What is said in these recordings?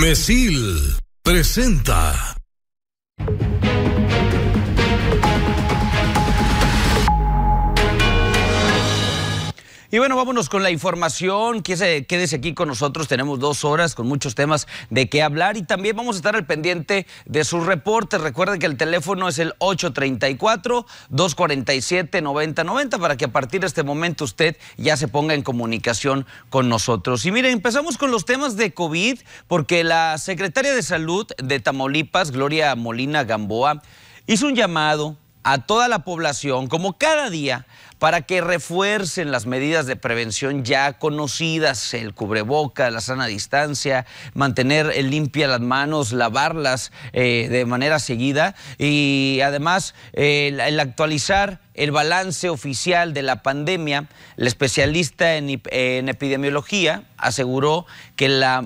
Mesil presenta Y bueno, vámonos con la información. Quédese aquí con nosotros. Tenemos dos horas con muchos temas de qué hablar y también vamos a estar al pendiente de sus reportes. Recuerden que el teléfono es el 834-247-9090 para que a partir de este momento usted ya se ponga en comunicación con nosotros. Y mire, empezamos con los temas de COVID porque la secretaria de Salud de Tamaulipas, Gloria Molina Gamboa, hizo un llamado a toda la población, como cada día, para que refuercen las medidas de prevención ya conocidas, el cubreboca, la sana distancia, mantener eh, limpia las manos, lavarlas eh, de manera seguida y además eh, el, actualizar el balance oficial de la pandemia, el especialista en, epidemiología aseguró que la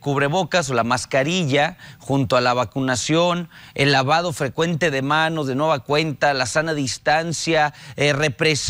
cubrebocas o la mascarilla, junto a la vacunación, el lavado frecuente de manos de nueva cuenta, la sana distancia, eh,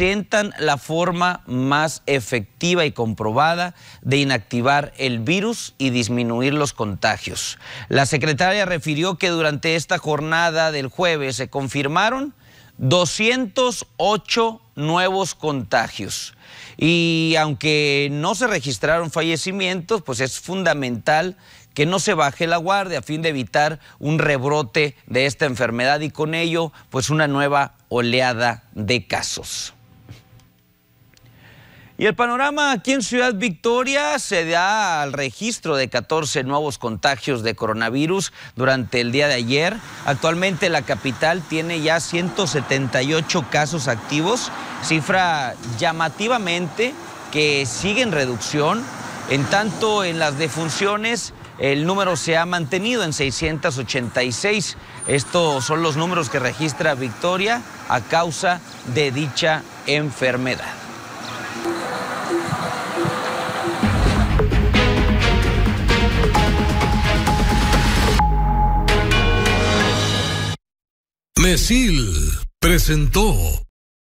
presentan la forma más efectiva y comprobada de inactivar el virus y disminuir los contagios. La secretaria refirió que durante esta jornada del jueves se confirmaron 208 nuevos contagios. Y aunque no se registraron fallecimientos, pues es fundamental que no se baje la guardia a fin de evitar un rebrote de esta enfermedad y con ello pues una nueva oleada de casos. Y el panorama aquí en Ciudad Victoria se da al registro de 14 nuevos contagios de coronavirus durante el día de ayer. Actualmente la capital tiene ya 178 casos activos, cifra llamativamente que sigue en reducción. En tanto, en las defunciones el número se ha mantenido en 686. Estos son los números que registra Victoria a causa de dicha enfermedad. Mesil presentó